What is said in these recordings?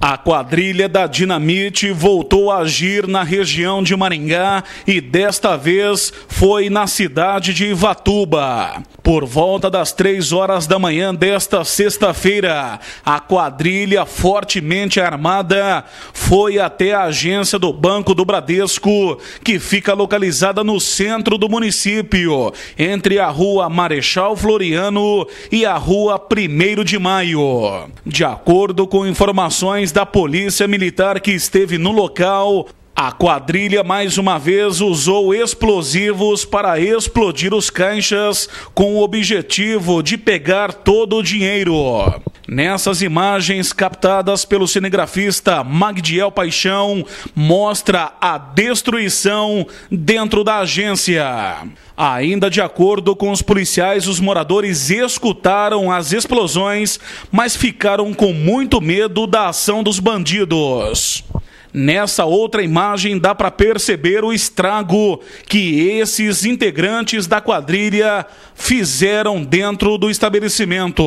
A quadrilha da Dinamite voltou a agir na região de Maringá e desta vez foi na cidade de Ivatuba. Por volta das três horas da manhã desta sexta-feira, a quadrilha fortemente armada foi até a agência do Banco do Bradesco, que fica localizada no centro do município, entre a rua Marechal Floriano e a rua 1 de Maio. De acordo com informações da Polícia Militar que esteve no local a quadrilha mais uma vez usou explosivos para explodir os caixas com o objetivo de pegar todo o dinheiro. Nessas imagens captadas pelo cinegrafista Magdiel Paixão, mostra a destruição dentro da agência. Ainda de acordo com os policiais, os moradores escutaram as explosões, mas ficaram com muito medo da ação dos bandidos. Nessa outra imagem dá para perceber o estrago que esses integrantes da quadrilha fizeram dentro do estabelecimento.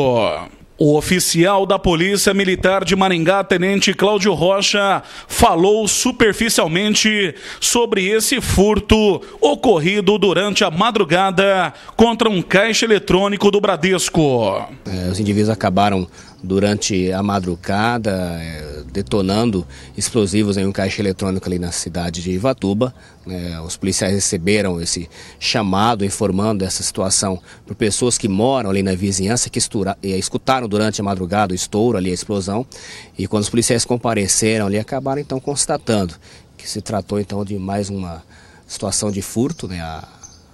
O oficial da Polícia Militar de Maringá, Tenente Cláudio Rocha, falou superficialmente sobre esse furto ocorrido durante a madrugada contra um caixa eletrônico do Bradesco. É, os indivíduos acabaram durante a madrugada é, detonando explosivos em um caixa eletrônico ali na cidade de Ivatuba. Né. Os policiais receberam esse chamado informando essa situação por pessoas que moram ali na vizinhança que é, escutaram durante a madrugada o estouro ali, a explosão. E quando os policiais compareceram ali, acabaram então constatando que se tratou então de mais uma situação de furto, né? A,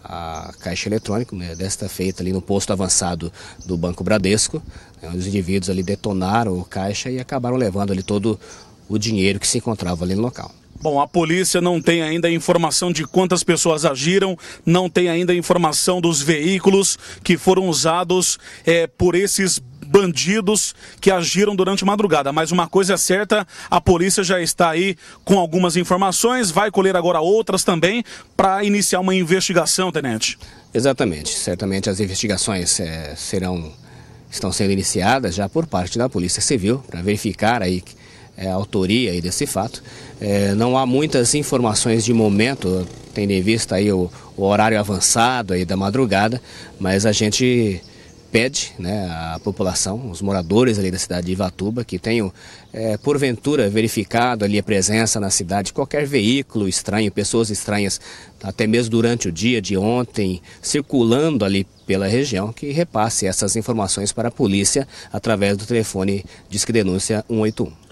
a caixa eletrônica, né, desta feita ali no posto avançado do Banco Bradesco. Né, os indivíduos ali detonaram o caixa e acabaram levando ali todo o dinheiro que se encontrava ali no local. Bom, a polícia não tem ainda informação de quantas pessoas agiram, não tem ainda informação dos veículos que foram usados é, por esses bandidos que agiram durante a madrugada. Mas uma coisa é certa, a polícia já está aí com algumas informações, vai colher agora outras também para iniciar uma investigação, tenente. Exatamente. Certamente as investigações é, serão estão sendo iniciadas já por parte da Polícia Civil para verificar aí é, a autoria aí desse fato. É, não há muitas informações de momento, tendo em vista aí o, o horário avançado aí da madrugada, mas a gente pede né, à população, os moradores ali da cidade de Ivatuba, que tenham, é, porventura, verificado ali a presença na cidade de qualquer veículo estranho, pessoas estranhas, até mesmo durante o dia de ontem, circulando ali pela região, que repasse essas informações para a polícia através do telefone Disque Denúncia 181.